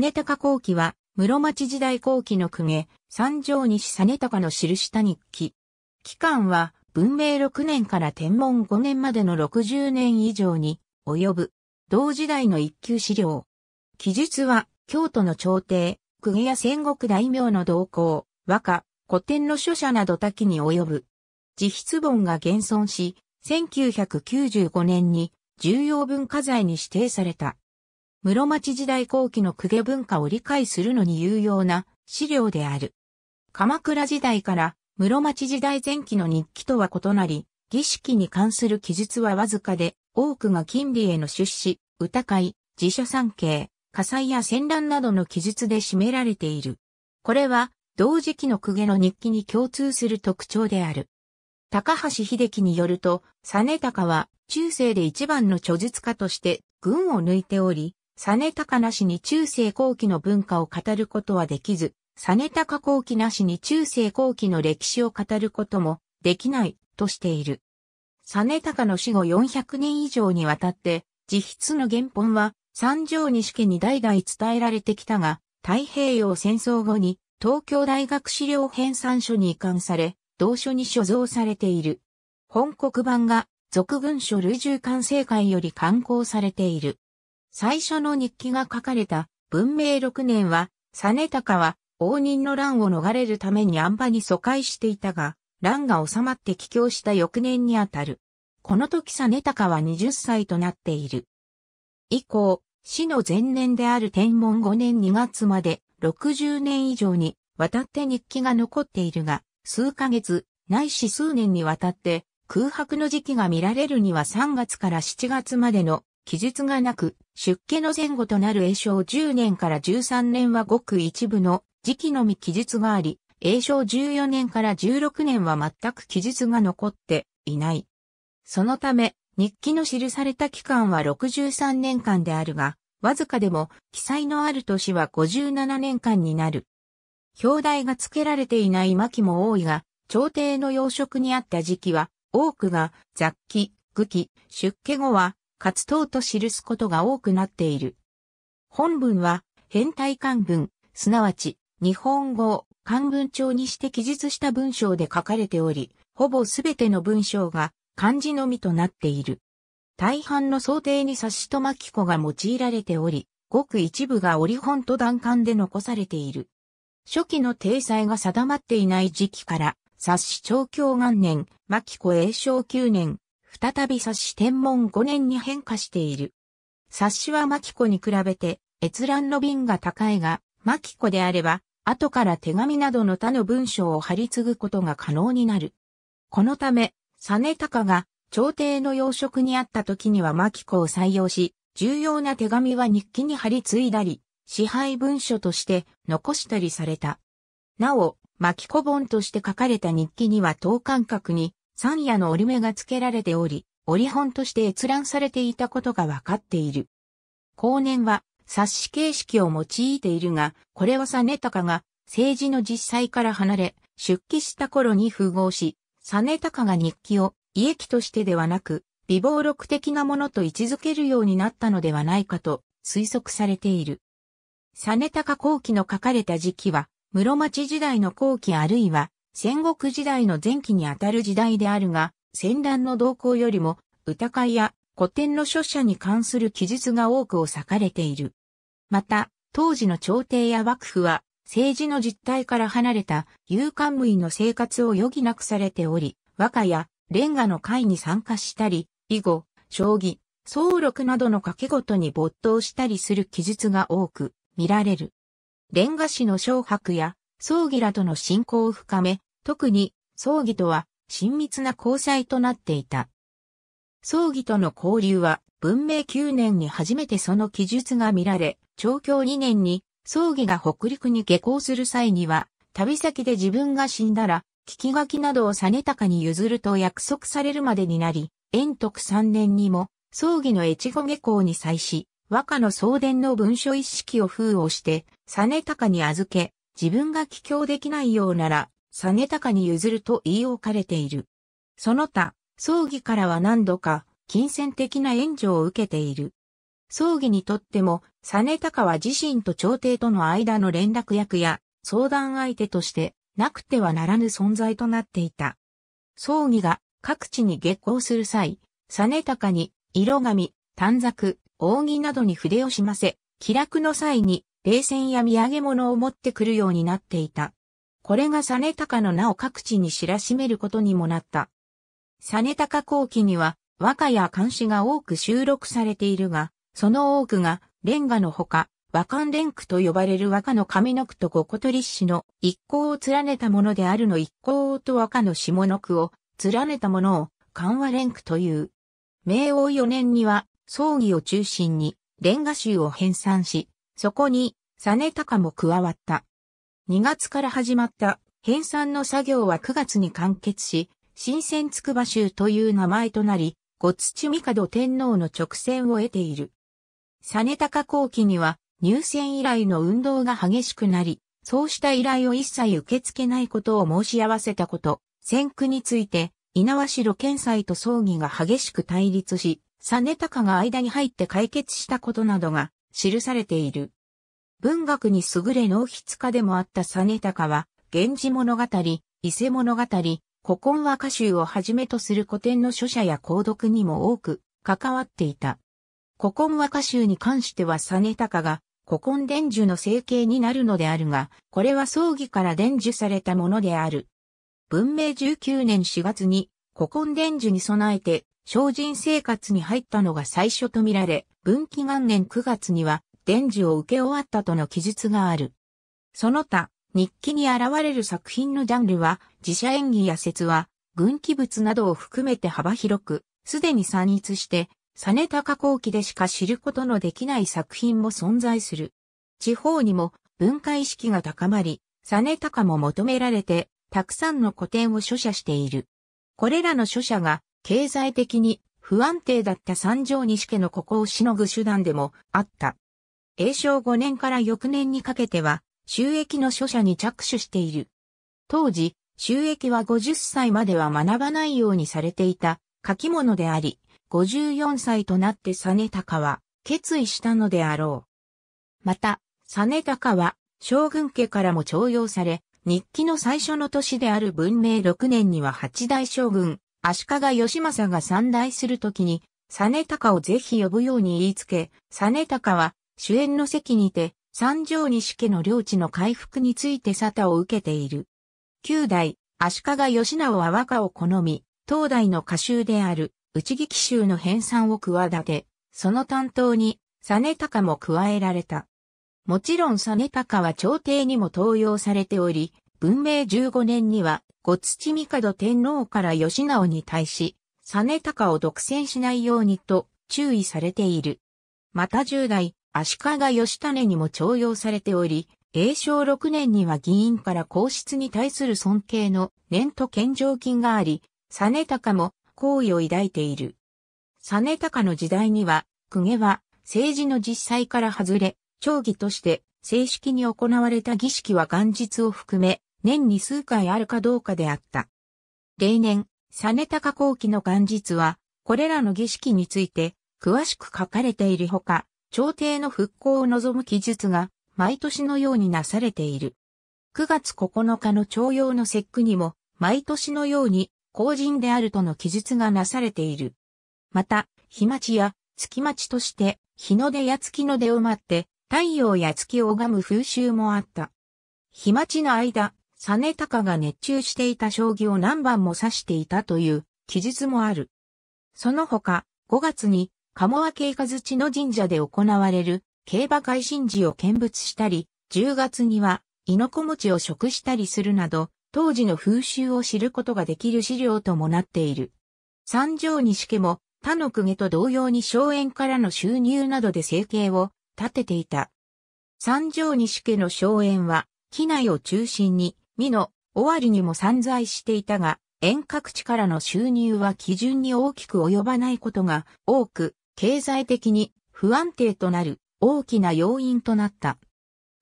実高後期は、室町時代後期の公家、三条西実高の記した日記。期間は、文明6年から天文5年までの60年以上に及ぶ、同時代の一級資料。記述は、京都の朝廷、公家や戦国大名の動向、和歌、古典の書写など多岐に及ぶ。自筆本が現存し、1995年に重要文化財に指定された。室町時代後期の公家文化を理解するのに有用な資料である。鎌倉時代から室町時代前期の日記とは異なり、儀式に関する記述はわずかで、多くが金利への出資、歌会、辞書参詣、火災や戦乱などの記述で占められている。これは、同時期の公家の日記に共通する特徴である。高橋秀樹によると、実高は中世で一番の著述家として群を抜いており、実高なしに中世後期の文化を語ることはできず、実高後期なしに中世後期の歴史を語ることもできないとしている。実高の死後400年以上にわたって、自筆の原本は三条西家に代々伝えられてきたが、太平洋戦争後に東京大学資料編纂書に移管され、同書に所蔵されている。本国版が俗文書類従完成会より刊行されている。最初の日記が書かれた文明6年は、実高は応仁の乱を逃れるために安波に疎開していたが、乱が収まって帰郷した翌年にあたる。この時実高は20歳となっている。以降、死の前年である天文5年2月まで60年以上にわたって日記が残っているが、数ヶ月、ないし数年にわたって空白の時期が見られるには3月から7月までの記述がなく、出家の前後となる永正10年から13年はごく一部の時期のみ記述があり、永正14年から16年は全く記述が残っていない。そのため、日記の記された期間は63年間であるが、わずかでも記載のある年は57年間になる。表題が付けられていない巻も多いが、朝廷の養殖にあった時期は、多くが雑記、愚記、出家後は活動と記すことが多くなっている。本文は、変態漢文、すなわち、日本語を漢文帳にして記述した文章で書かれており、ほぼすべての文章が漢字のみとなっている。大半の想定に冊子と巻き子が用いられており、ごく一部が折本と段間で残されている。初期の体裁が定まっていない時期から、冊子長教元年、巻子永正9年、再び冊子天文5年に変化している。冊子は牧子に比べて閲覧の便が高いが、牧子であれば、後から手紙などの他の文章を貼り継ぐことが可能になる。このため、実カが朝廷の要職にあった時には牧子を採用し、重要な手紙は日記に貼り継いだり、支配文書として残したりされた。なお、牧子本として書かれた日記には等間隔に三夜の折り目が付けられており、折本として閲覧されていたことがわかっている。後年は冊子形式を用いているが、これは実カが政治の実際から離れ、出帰した頃に符合し、実カが日記を利益としてではなく、微暴録的なものと位置づけるようになったのではないかと推測されている。実カ後期の書かれた時期は、室町時代の後期あるいは戦国時代の前期にあたる時代であるが、戦乱の動向よりも、歌会や古典の書写に関する記述が多くを裂かれている。また、当時の朝廷や幕府は、政治の実態から離れた勇敢無意の生活を余儀なくされており、和歌やレンガの会に参加したり、囲碁、将棋、総録などの掛け事に没頭したりする記述が多く見られる。レンガ師の小白や葬儀らとの信仰を深め、特に葬儀とは親密な交際となっていた。葬儀との交流は文明9年に初めてその記述が見られ、長教2年に葬儀が北陸に下校する際には、旅先で自分が死んだら、聞き書きなどを実高に譲ると約束されるまでになり、延徳3年にも、葬儀の越後下校に際し、和歌の送電の文書一式を封をして、実高に預け、自分が帰郷できないようなら、タ高に譲ると言い置かれている。その他、葬儀からは何度か、金銭的な援助を受けている。葬儀にとっても、タ高は自身と朝廷との間の連絡役や、相談相手として、なくてはならぬ存在となっていた。葬儀が各地に下校する際、タ高に、色紙、短冊、扇などに筆をしませ、気楽の際に、冷戦や土産物を持ってくるようになっていた。これが実カの名を各地に知らしめることにもなった。実カ後期には和歌や漢詩が多く収録されているが、その多くがレンガのほか、和漢連句と呼ばれる和歌の上の句と五小立詩の一行を連ねたものであるの一行と和歌の下の句を連ねたものを漢和連句という。明王四年には葬儀を中心にレンガ集を編纂し、そこに、サネタカも加わった。2月から始まった編纂の作業は9月に完結し、新鮮つくば州という名前となり、ご土ど天皇の直線を得ている。サネタカ後期には入選以来の運動が激しくなり、そうした依頼を一切受け付けないことを申し合わせたこと、先駆について、稲和城県裁と葬儀が激しく対立し、サネタカが間に入って解決したことなどが記されている。文学に優れ脳筆家でもあった実高は、源氏物語、伊勢物語、古今和歌集をはじめとする古典の書写や購読にも多く関わっていた。古今和歌集に関しては実高が古今伝授の成形になるのであるが、これは葬儀から伝授されたものである。文明19年4月に古今伝授に備えて精進生活に入ったのが最初とみられ、文紀元年9月には伝授を受け終わったとの記述がある。その他、日記に現れる作品のジャンルは、自社演技や説話、軍記物などを含めて幅広く、すでに散逸して、サネタカ後期でしか知ることのできない作品も存在する。地方にも文化意識が高まり、サネタカも求められて、たくさんの古典を著者している。これらの著者が経済的に不安定だった三条西家のここをしのぐ手段でもあった。永正5年から翌年にかけては、収益の書者に着手している。当時、収益は50歳までは学ばないようにされていた書き物であり、54歳となって実高は決意したのであろう。また、実高は将軍家からも徴用され、日記の最初の年である文明6年には八大将軍、足利義政が参大するときに、タ高をぜひ呼ぶように言いつけ、タ高は主演の席にて、三条西家の領地の回復について沙汰を受けている。九代、足利義直は和歌を好み、当代の歌集である、内劇集の編纂を企て、その担当に、タ高も加えられた。もちろんタ高は朝廷にも登用されており、文明15年には、ご土帝天皇から義直に対し、実高を独占しないようにと注意されている。また10代、足利義種にも徴用されており、永正6年には議員から皇室に対する尊敬の念と献上金があり、実高も好意を抱いている。実高の時代には、公家は政治の実際から外れ、長義として正式に行われた儀式は元日を含め年に数回あるかどうかであった。例年、サネタカ後期の元日は、これらの儀式について、詳しく書かれているほか、朝廷の復興を望む記述が、毎年のようになされている。9月9日の朝陽の節句にも、毎年のように、公人であるとの記述がなされている。また、日待や月待として、日の出や月の出を待って、太陽や月を拝む風習もあった。日待の間、実高が熱中していた将棋を何番も指していたという記述もある。その他、5月に鴨和慶和地の神社で行われる競馬会神事を見物したり、10月には猪子餅を食したりするなど、当時の風習を知ることができる資料ともなっている。三条西家も他の公家と同様に荘園からの収入などで生計を立てていた。三条西家の荘園は、機内を中心に美終尾張にも散在していたが、遠隔地からの収入は基準に大きく及ばないことが多く、経済的に不安定となる大きな要因となった。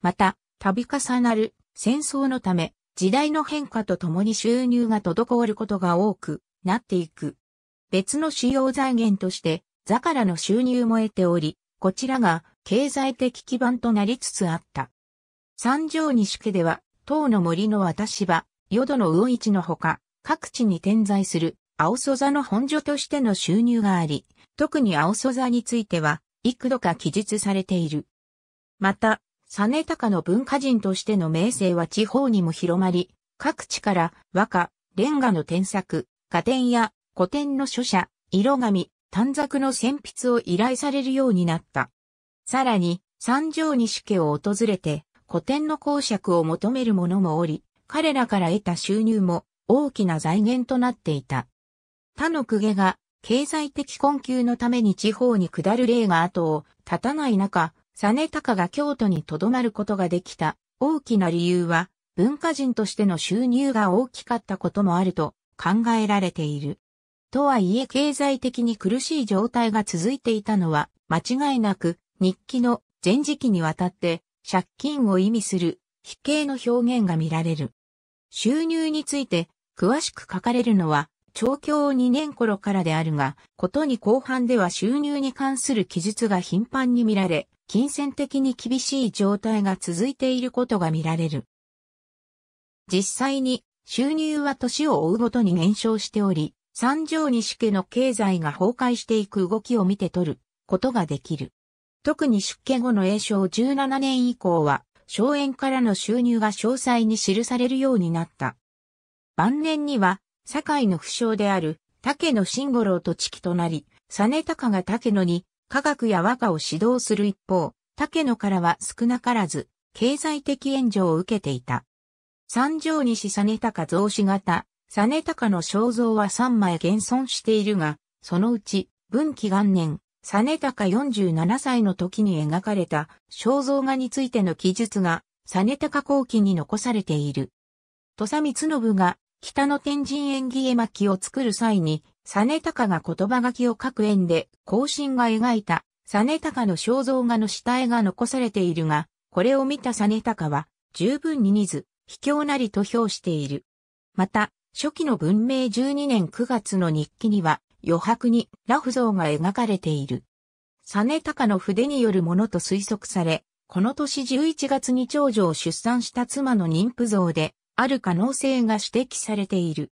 また、度重なる戦争のため、時代の変化とともに収入が滞ることが多くなっていく。別の使用財源として、座からの収入も得ており、こちらが経済的基盤となりつつあった。三条西家では塔の森の渡し場、淀の魚市のほか、各地に点在する青素座の本所としての収入があり、特に青素座については、幾度か記述されている。また、タカの文化人としての名声は地方にも広まり、各地から和歌、レンガの添削、画典や古典の書写、色紙、短冊の選筆を依頼されるようになった。さらに、三条西家を訪れて、古典の公爵を求める者もおり、彼らから得た収入も大きな財源となっていた。他の公家が経済的困窮のために地方に下る例が後を絶たない中、実カが京都に留まることができた大きな理由は文化人としての収入が大きかったこともあると考えられている。とはいえ経済的に苦しい状態が続いていたのは間違いなく日記の前時期にわたって借金を意味する非形の表現が見られる。収入について詳しく書かれるのは、調教2年頃からであるが、ことに後半では収入に関する記述が頻繁に見られ、金銭的に厳しい状態が続いていることが見られる。実際に収入は年を追うごとに減少しており、三条西家の経済が崩壊していく動きを見て取ることができる。特に出家後の永正17年以降は、荘園からの収入が詳細に記されるようになった。晩年には、堺の不詳である、竹野慎五郎と知己となり、実高が竹野に科学や和歌を指導する一方、竹野からは少なからず、経済的援助を受けていた。三条西実高増資型、実高の肖像は三枚現存しているが、そのうち、文紀元年、実高47歳の時に描かれた肖像画についての記述が実高後期に残されている。土佐光信が北の天神縁起絵巻を作る際に、実高が言葉書きを書く縁で後進が描いた実高の肖像画の下絵が残されているが、これを見た実高は十分に似ず、卑怯なりと評している。また、初期の文明12年9月の日記には、余白にラフ像が描かれている。サネタカの筆によるものと推測され、この年11月に長女を出産した妻の妊婦像で、ある可能性が指摘されている。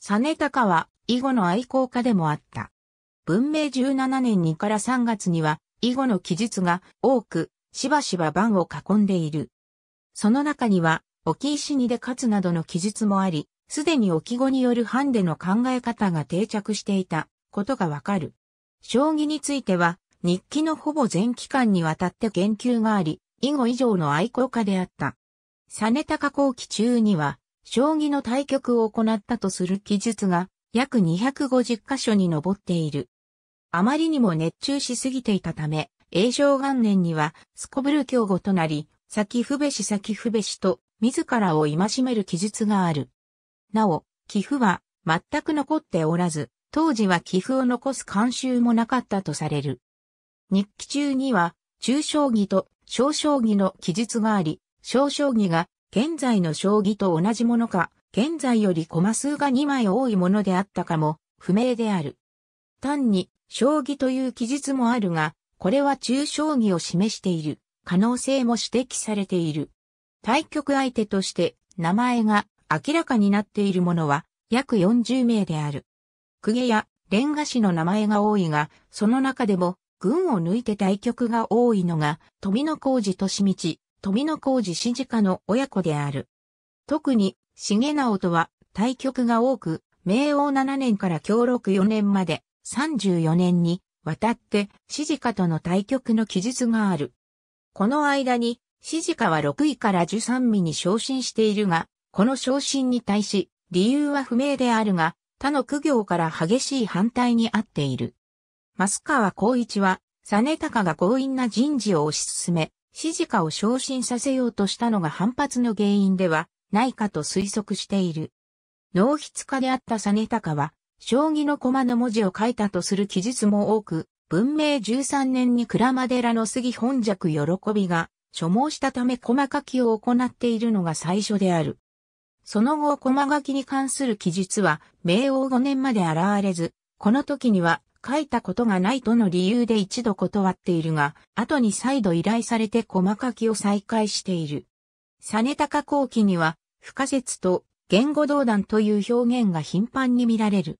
サネタカは、囲碁の愛好家でもあった。文明17年2から3月には、囲碁の記述が多く、しばしば盤を囲んでいる。その中には、沖石にで勝つなどの記述もあり、すでに置き語によるハンデの考え方が定着していたことがわかる。将棋については、日記のほぼ全期間にわたって言及があり、以後以上の愛好家であった。サネタカ後期中には、将棋の対局を行ったとする記述が、約250箇所に上っている。あまりにも熱中しすぎていたため、栄正元年には、スコブル教語となり、先不べし先不べしと、自らを戒める記述がある。なお、寄付は全く残っておらず、当時は寄付を残す慣習もなかったとされる。日記中には、中将棋と小将棋の記述があり、小将棋が現在の将棋と同じものか、現在よりコマ数が2枚多いものであったかも不明である。単に将棋という記述もあるが、これは中将棋を示している可能性も指摘されている。対局相手として名前が明らかになっているものは約40名である。公家やンガ師の名前が多いが、その中でも群を抜いて対局が多いのが、富野浩二利道、富野浩二氏家の親子である。特に、重直とは対局が多く、明王7年から京六4年まで34年にわたってシジカとの対局の記述がある。この間にシジカは6位から13位に昇進しているが、この昇進に対し、理由は不明であるが、他の苦行から激しい反対にあっている。増川光一は、サネタカが強引な人事を推し進め、指示下を昇進させようとしたのが反発の原因ではないかと推測している。脳筆家であったサネタカは、将棋の駒の文字を書いたとする記述も多く、文明13年にマデ寺の杉本尺喜びが所望したため駒書きを行っているのが最初である。その後、駒書きに関する記述は、明王5年まで現れず、この時には書いたことがないとの理由で一度断っているが、後に再度依頼されて駒書きを再開している。実高後期には、不可説と言語道断という表現が頻繁に見られる。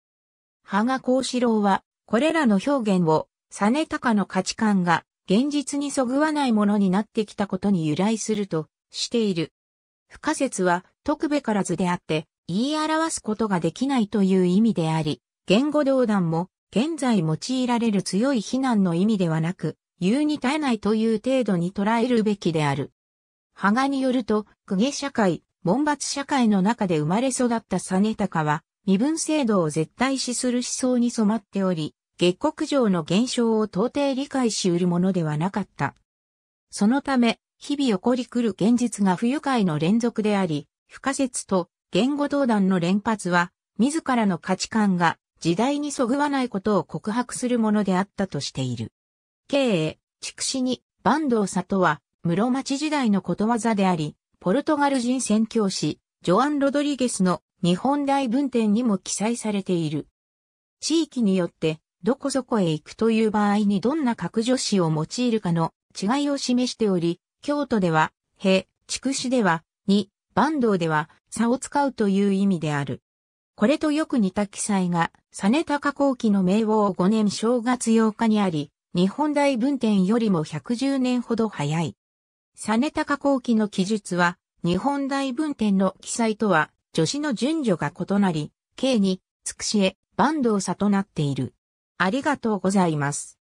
羽賀孝四郎は、これらの表現を、実高の価値観が現実にそぐわないものになってきたことに由来するとしている。不可説は特べからずであって、言い表すことができないという意味であり、言語道断も現在用いられる強い非難の意味ではなく、言うに耐えないという程度に捉えるべきである。ハガによると、公家社会、門伐社会の中で生まれ育ったサネタカは、身分制度を絶対視する思想に染まっており、月国上の現象を到底理解し得るものではなかった。そのため、日々起こり来る現実が不愉快の連続であり、不可説と言語道断の連発は、自らの価値観が時代にそぐわないことを告白するものであったとしている。経営、畜死に、坂東里は、室町時代のことわざであり、ポルトガル人宣教師、ジョアン・ロドリゲスの日本大文典にも記載されている。地域によって、どこそこへ行くという場合にどんな格助詞を用いるかの違いを示しており、京都では、へ、筑紫では、に、坂東では、差を使うという意味である。これとよく似た記載が、実高後期の明王5年正月8日にあり、日本大文典よりも110年ほど早い。実高後期の記述は、日本大文典の記載とは、女子の順序が異なり、計に、筑くしえ、坂東差となっている。ありがとうございます。